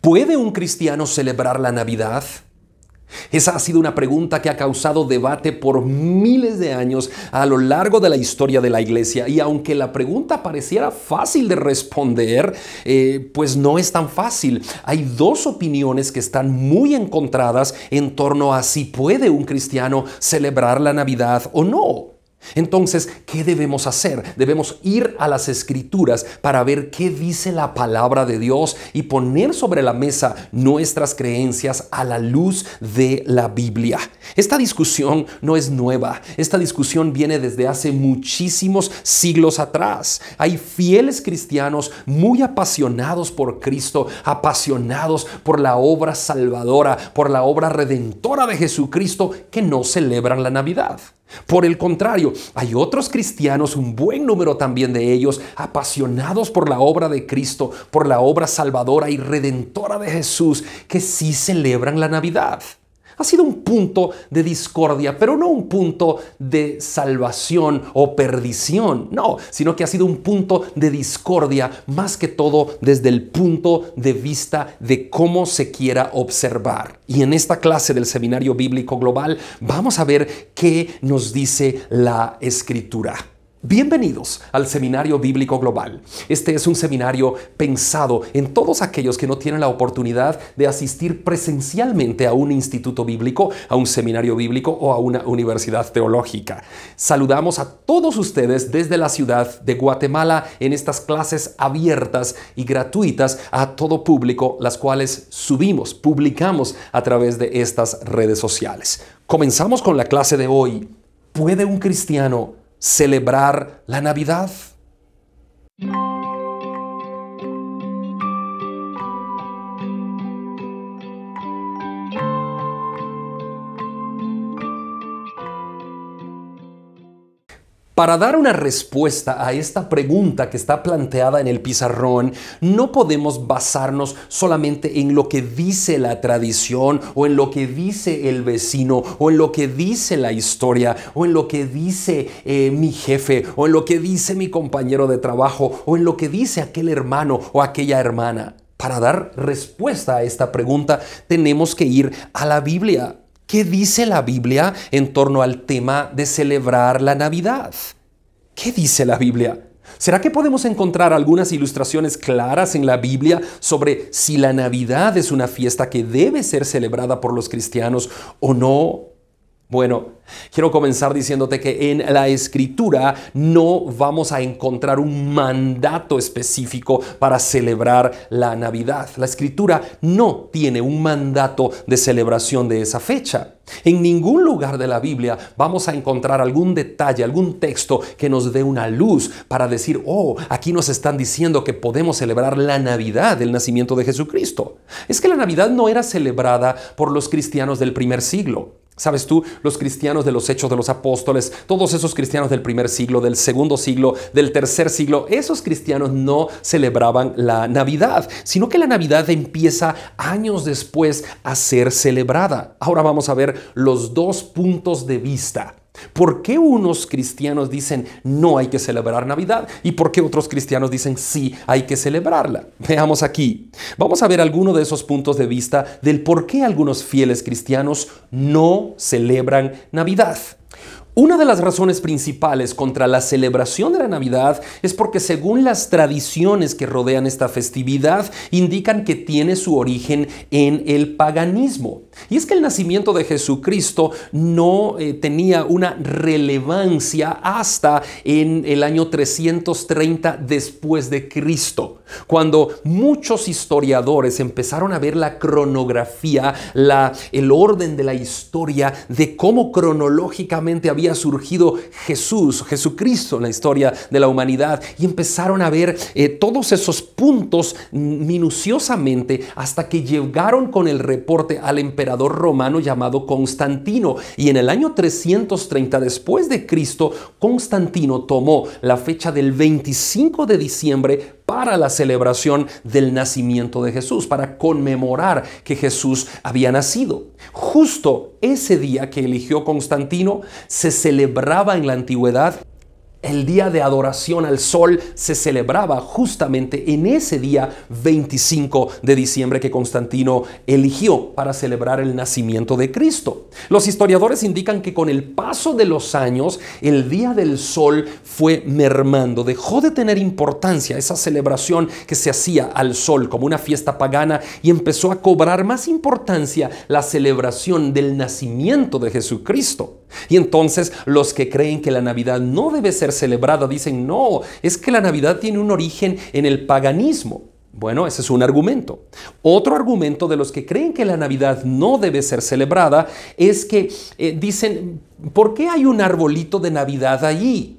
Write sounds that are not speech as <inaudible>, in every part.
¿Puede un cristiano celebrar la Navidad? Esa ha sido una pregunta que ha causado debate por miles de años a lo largo de la historia de la iglesia y aunque la pregunta pareciera fácil de responder, eh, pues no es tan fácil. Hay dos opiniones que están muy encontradas en torno a si puede un cristiano celebrar la Navidad o no. Entonces, ¿qué debemos hacer? Debemos ir a las escrituras para ver qué dice la palabra de Dios y poner sobre la mesa nuestras creencias a la luz de la Biblia. Esta discusión no es nueva, esta discusión viene desde hace muchísimos siglos atrás. Hay fieles cristianos muy apasionados por Cristo, apasionados por la obra salvadora, por la obra redentora de Jesucristo, que no celebran la Navidad. Por el contrario, hay otros cristianos, un buen número también de ellos, apasionados por la obra de Cristo, por la obra salvadora y redentora de Jesús, que sí celebran la Navidad ha sido un punto de discordia, pero no un punto de salvación o perdición, no, sino que ha sido un punto de discordia más que todo desde el punto de vista de cómo se quiera observar. Y en esta clase del Seminario Bíblico Global vamos a ver qué nos dice la escritura. Bienvenidos al Seminario Bíblico Global. Este es un seminario pensado en todos aquellos que no tienen la oportunidad de asistir presencialmente a un instituto bíblico, a un seminario bíblico o a una universidad teológica. Saludamos a todos ustedes desde la ciudad de Guatemala en estas clases abiertas y gratuitas a todo público, las cuales subimos, publicamos a través de estas redes sociales. Comenzamos con la clase de hoy. ¿Puede un cristiano celebrar la Navidad. Para dar una respuesta a esta pregunta que está planteada en el pizarrón, no podemos basarnos solamente en lo que dice la tradición o en lo que dice el vecino o en lo que dice la historia o en lo que dice eh, mi jefe o en lo que dice mi compañero de trabajo o en lo que dice aquel hermano o aquella hermana. Para dar respuesta a esta pregunta tenemos que ir a la Biblia, ¿Qué dice la Biblia en torno al tema de celebrar la Navidad? ¿Qué dice la Biblia? ¿Será que podemos encontrar algunas ilustraciones claras en la Biblia sobre si la Navidad es una fiesta que debe ser celebrada por los cristianos o no? Bueno, quiero comenzar diciéndote que en la escritura no vamos a encontrar un mandato específico para celebrar la Navidad. La escritura no tiene un mandato de celebración de esa fecha. En ningún lugar de la Biblia vamos a encontrar algún detalle, algún texto que nos dé una luz para decir, oh, aquí nos están diciendo que podemos celebrar la Navidad, el nacimiento de Jesucristo. Es que la Navidad no era celebrada por los cristianos del primer siglo. Sabes tú, los cristianos de los hechos de los apóstoles, todos esos cristianos del primer siglo, del segundo siglo, del tercer siglo, esos cristianos no celebraban la Navidad, sino que la Navidad empieza años después a ser celebrada. Ahora vamos a ver los dos puntos de vista ¿Por qué unos cristianos dicen no hay que celebrar Navidad y por qué otros cristianos dicen sí hay que celebrarla? Veamos aquí. Vamos a ver algunos de esos puntos de vista del por qué algunos fieles cristianos no celebran Navidad. Una de las razones principales contra la celebración de la Navidad es porque según las tradiciones que rodean esta festividad indican que tiene su origen en el paganismo. Y es que el nacimiento de Jesucristo no eh, tenía una relevancia hasta en el año 330 después de Cristo, cuando muchos historiadores empezaron a ver la cronografía, la, el orden de la historia, de cómo cronológicamente había surgido Jesús, Jesucristo en la historia de la humanidad y empezaron a ver eh, todos esos puntos minuciosamente hasta que llegaron con el reporte al emperador romano llamado Constantino y en el año 330 después de Cristo, Constantino tomó la fecha del 25 de diciembre para la celebración del nacimiento de Jesús, para conmemorar que Jesús había nacido. Justo ese día que eligió Constantino se celebraba en la antigüedad el día de adoración al sol se celebraba justamente en ese día 25 de diciembre que Constantino eligió para celebrar el nacimiento de Cristo. Los historiadores indican que con el paso de los años el día del sol fue mermando, dejó de tener importancia esa celebración que se hacía al sol como una fiesta pagana y empezó a cobrar más importancia la celebración del nacimiento de Jesucristo. Y entonces los que creen que la Navidad no debe ser celebrada dicen, no, es que la Navidad tiene un origen en el paganismo. Bueno, ese es un argumento. Otro argumento de los que creen que la Navidad no debe ser celebrada es que eh, dicen, ¿por qué hay un arbolito de Navidad allí?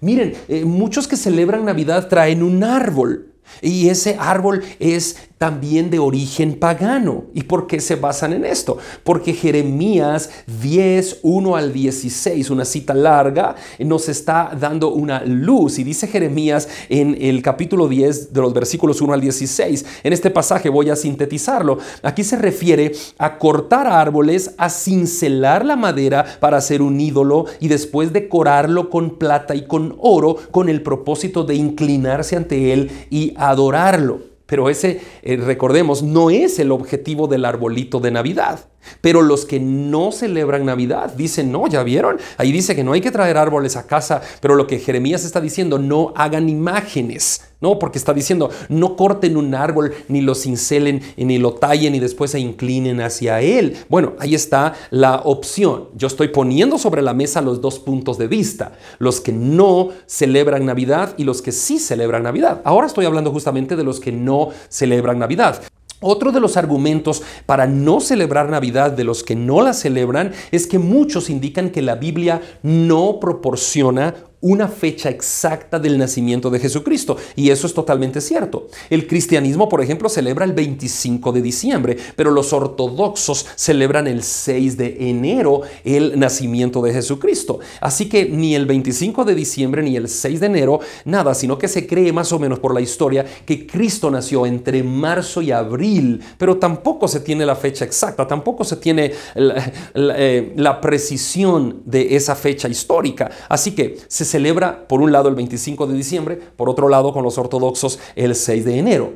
Miren, eh, muchos que celebran Navidad traen un árbol. Y ese árbol es también de origen pagano. ¿Y por qué se basan en esto? Porque Jeremías 10, 1 al 16, una cita larga, nos está dando una luz. Y dice Jeremías en el capítulo 10 de los versículos 1 al 16, en este pasaje voy a sintetizarlo, aquí se refiere a cortar árboles, a cincelar la madera para hacer un ídolo y después decorarlo con plata y con oro con el propósito de inclinarse ante él y adorarlo. Pero ese, eh, recordemos, no es el objetivo del arbolito de Navidad. Pero los que no celebran Navidad dicen, no, ya vieron, ahí dice que no hay que traer árboles a casa, pero lo que Jeremías está diciendo, no hagan imágenes, ¿no? Porque está diciendo, no corten un árbol, ni lo cincelen, ni lo tallen y después se inclinen hacia él. Bueno, ahí está la opción. Yo estoy poniendo sobre la mesa los dos puntos de vista, los que no celebran Navidad y los que sí celebran Navidad. Ahora estoy hablando justamente de los que no celebran Navidad. Otro de los argumentos para no celebrar Navidad de los que no la celebran es que muchos indican que la Biblia no proporciona una fecha exacta del nacimiento de Jesucristo. Y eso es totalmente cierto. El cristianismo, por ejemplo, celebra el 25 de diciembre, pero los ortodoxos celebran el 6 de enero el nacimiento de Jesucristo. Así que ni el 25 de diciembre ni el 6 de enero, nada, sino que se cree más o menos por la historia que Cristo nació entre marzo y abril, pero tampoco se tiene la fecha exacta, tampoco se tiene la, eh, precisión de esa fecha histórica. Así que se celebra por un lado el 25 de diciembre, por otro lado con los ortodoxos el 6 de enero.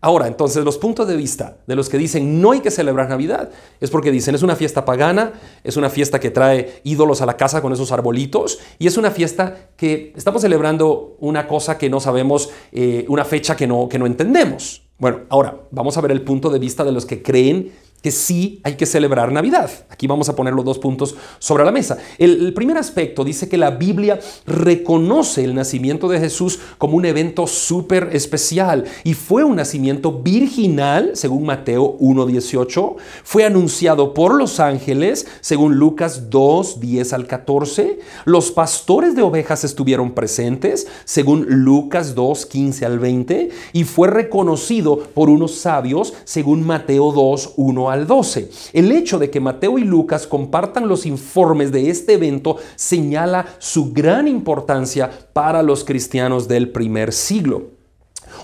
Ahora, entonces los puntos de vista de los que dicen no hay que celebrar Navidad es porque dicen es una fiesta pagana, es una fiesta que trae ídolos a la casa con esos arbolitos y es una fiesta que estamos celebrando una cosa que no sabemos, eh, una fecha que no, que no entendemos. Bueno, ahora vamos a ver el punto de vista de los que creen que sí hay que celebrar Navidad. Aquí vamos a poner los dos puntos sobre la mesa. El, primer aspecto dice que la Biblia reconoce el nacimiento de Jesús como un evento súper especial y fue un nacimiento virginal, según Mateo 1.18, fue anunciado por los ángeles, según Lucas 2.10 al 14, los pastores de ovejas estuvieron presentes, según Lucas 2.15 al 20, y fue reconocido por unos sabios, según Mateo 2.1 al al 12. El hecho de que Mateo y Lucas compartan los informes de este evento señala su gran importancia para los cristianos del primer siglo.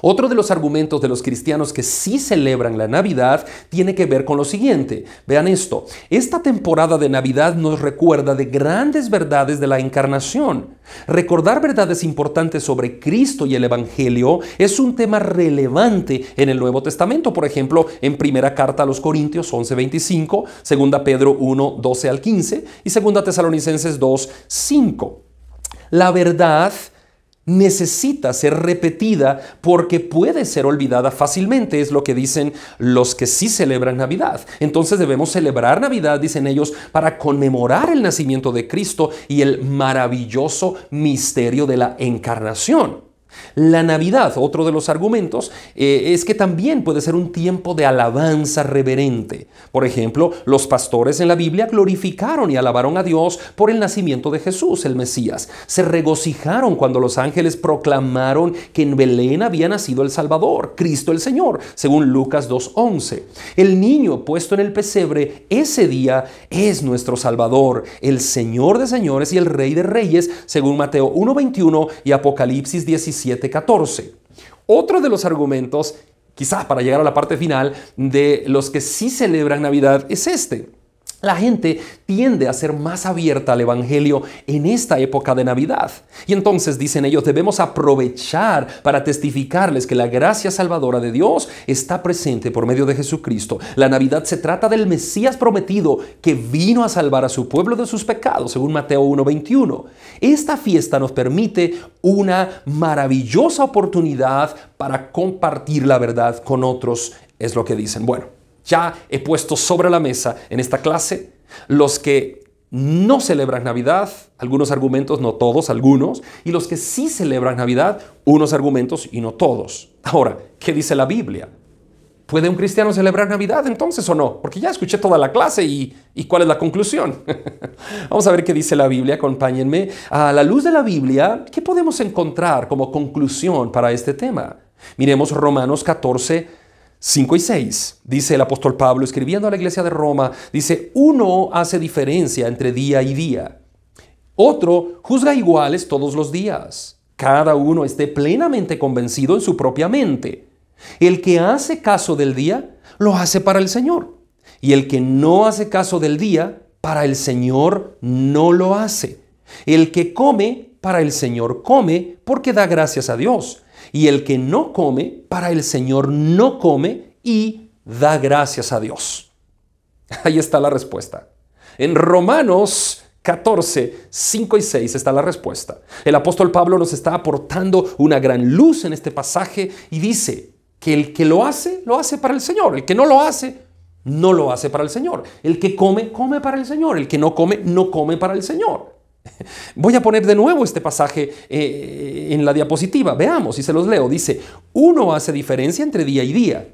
Otro de los argumentos de los cristianos que sí celebran la Navidad tiene que ver con lo siguiente. Vean esto. Esta temporada de Navidad nos recuerda de grandes verdades de la encarnación. Recordar verdades importantes sobre Cristo y el Evangelio es un tema relevante en el Nuevo Testamento. Por ejemplo, en primera carta a los Corintios 11.25, segunda Pedro 1, 12 al 15 y segunda Tesalonicenses 2.5. La verdad necesita ser repetida porque puede ser olvidada fácilmente, es lo que dicen los que sí celebran Navidad. Entonces debemos celebrar Navidad, dicen ellos, para conmemorar el nacimiento de Cristo y el maravilloso misterio de la encarnación. La Navidad, otro de los argumentos, eh, es que también puede ser un tiempo de alabanza reverente. Por ejemplo, los pastores en la Biblia glorificaron y alabaron a Dios por el nacimiento de Jesús, el Mesías. Se regocijaron cuando los ángeles proclamaron que en Belén había nacido el Salvador, Cristo el Señor, según Lucas 2.11. El niño puesto en el pesebre ese día es nuestro Salvador, el Señor de señores y el Rey de reyes, según Mateo 1.21 y Apocalipsis 16. 7.14. Otro de los argumentos, quizás para llegar a la parte final, de los que sí celebran Navidad es este. La gente tiende a ser más abierta al Evangelio en esta época de Navidad. Y entonces, dicen ellos, debemos aprovechar para testificarles que la gracia salvadora de Dios está presente por medio de Jesucristo. La Navidad se trata del Mesías prometido que vino a salvar a su pueblo de sus pecados, según Mateo 1.21. Esta fiesta nos permite una maravillosa oportunidad para compartir la verdad con otros, es lo que dicen. Bueno ya he puesto sobre la mesa en esta clase, los que no celebran Navidad, algunos argumentos, no todos, algunos, y los que sí celebran Navidad, unos argumentos y no todos. Ahora, ¿qué dice la Biblia? ¿Puede un cristiano celebrar Navidad entonces o no? Porque ya escuché toda la clase y, ¿cuál es la conclusión? <laughs> Vamos a ver qué dice la Biblia, acompáñenme. A la luz de la Biblia, ¿qué podemos encontrar como conclusión para este tema? Miremos Romanos 14, 5 y 6, dice el apóstol Pablo escribiendo a la iglesia de Roma, dice, uno hace diferencia entre día y día, otro juzga iguales todos los días, cada uno esté plenamente convencido en su propia mente. El que hace caso del día, lo hace para el Señor, y el que no hace caso del día, para el Señor no lo hace. El que come, para el Señor come, porque da gracias a Dios. Y el que no come, para el Señor no come y da gracias a Dios. <laughs> Ahí está la respuesta. En Romanos 14, 5 y 6 está la respuesta. El apóstol Pablo nos está aportando una gran luz en este pasaje y dice que el que lo hace, lo hace para el Señor. El que no lo hace, no lo hace para el Señor. El que come, come para el Señor. El que no come, no come para el Señor. <laughs> Voy a poner de nuevo este pasaje eh, en la diapositiva. Veamos y se los leo. Dice, uno hace diferencia entre día y día.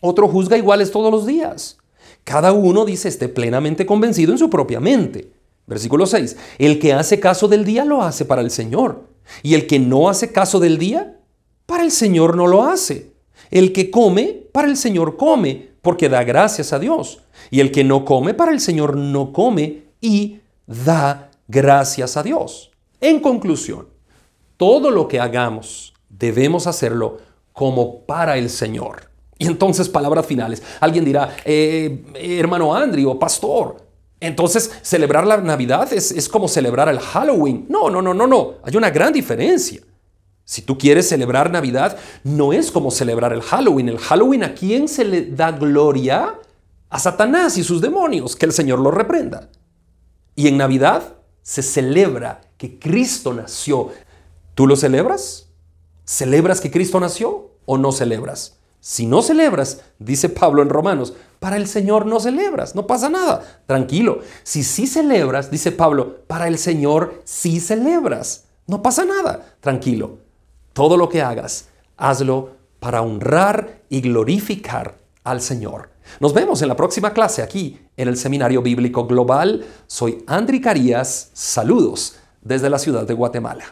Otro juzga iguales todos los días. Cada uno dice esté plenamente convencido en su propia mente. Versículo 6. El que hace caso del día lo hace para el Señor. Y el que no hace caso del día, para el Señor no lo hace. El que come, para el Señor come, porque da gracias a Dios. Y el que no come, para el Señor no come y da gracias a Dios. En conclusión, todo lo que hagamos debemos hacerlo como para el Señor. Y entonces, palabras finales. Alguien dirá, eh, eh, hermano Andri o pastor, entonces celebrar la Navidad es, es como celebrar el Halloween. No, no, no, no, no. Hay una gran diferencia. Si tú quieres celebrar Navidad, no es como celebrar el Halloween. El Halloween a quién se le da gloria? A Satanás y sus demonios, que el Señor los reprenda. Y en Navidad se celebra que Cristo nació. ¿Tú lo celebras? ¿Celebras que Cristo nació o no celebras? Si no celebras, dice Pablo en Romanos, para el Señor no celebras, no pasa nada, tranquilo. Si sí celebras, dice Pablo, para el Señor sí celebras, no pasa nada, tranquilo. Todo lo que hagas, hazlo para honrar y glorificar al Señor. Nos vemos en la próxima clase aquí en el Seminario Bíblico Global. Soy Andri Carías. Saludos desde la ciudad de Guatemala.